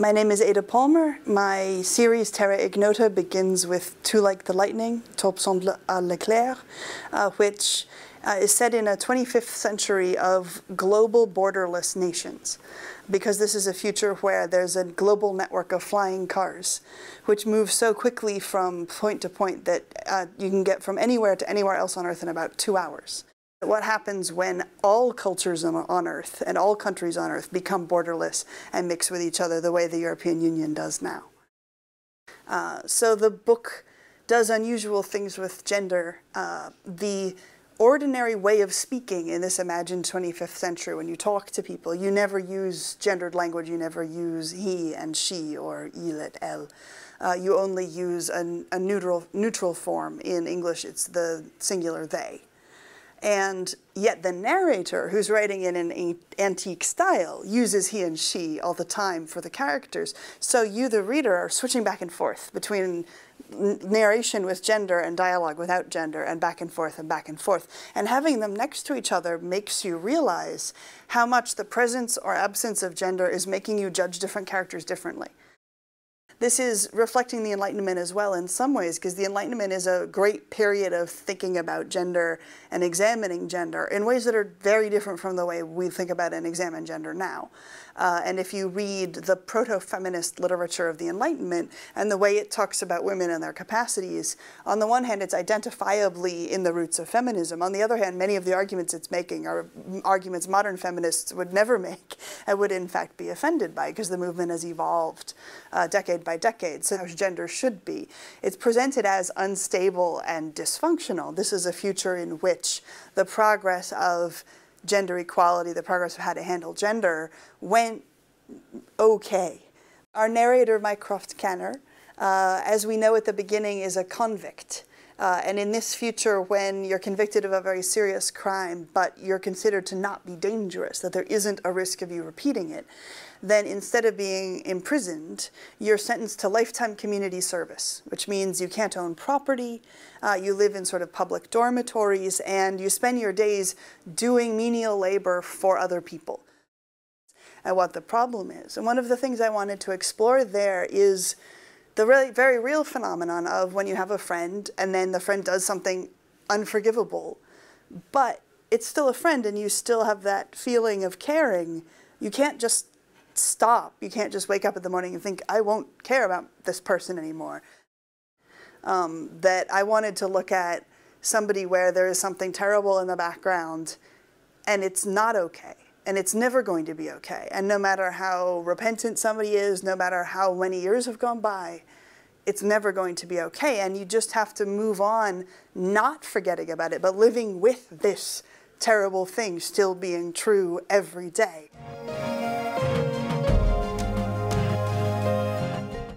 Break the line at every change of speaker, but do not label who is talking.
My name is Ada Palmer. My series Terra Ignota begins with Two Like the Lightning, Tour semble à l'éclair, uh, which uh, is set in a 25th century of global borderless nations, because this is a future where there's a global network of flying cars, which move so quickly from point to point that uh, you can get from anywhere to anywhere else on Earth in about two hours. What happens when all cultures on Earth and all countries on Earth become borderless and mix with each other the way the European Union does now? Uh, so the book does unusual things with gender. Uh, the ordinary way of speaking in this imagined 25th century, when you talk to people, you never use gendered language, you never use he and she or il et elle. Uh, you only use an, a neutral, neutral form. In English, it's the singular they. And yet the narrator, who's writing in an antique style, uses he and she all the time for the characters. So you, the reader, are switching back and forth between narration with gender and dialogue without gender and back and forth and back and forth. And having them next to each other makes you realize how much the presence or absence of gender is making you judge different characters differently this is reflecting the Enlightenment as well in some ways, because the Enlightenment is a great period of thinking about gender and examining gender in ways that are very different from the way we think about and examine gender now. Uh, and if you read the proto-feminist literature of the Enlightenment and the way it talks about women and their capacities, on the one hand, it's identifiably in the roots of feminism. On the other hand, many of the arguments it's making are arguments modern feminists would never make and would in fact be offended by because the movement has evolved uh, decade by by decades, so how gender should be. It's presented as unstable and dysfunctional. This is a future in which the progress of gender equality, the progress of how to handle gender, went okay. Our narrator, Mycroft Kenner, uh, as we know at the beginning, is a convict. Uh, and in this future, when you're convicted of a very serious crime, but you're considered to not be dangerous, that there isn't a risk of you repeating it, then instead of being imprisoned, you're sentenced to lifetime community service, which means you can't own property, uh, you live in sort of public dormitories, and you spend your days doing menial labor for other people. And what the problem is. And one of the things I wanted to explore there is the really, very real phenomenon of when you have a friend and then the friend does something unforgivable, but it's still a friend and you still have that feeling of caring. You can't just stop. You can't just wake up in the morning and think, I won't care about this person anymore. Um, that I wanted to look at somebody where there is something terrible in the background and it's not okay and it's never going to be okay. And no matter how repentant somebody is, no matter how many years have gone by, it's never going to be okay. And you just have to move on, not forgetting about it, but living with this terrible thing still being true every day.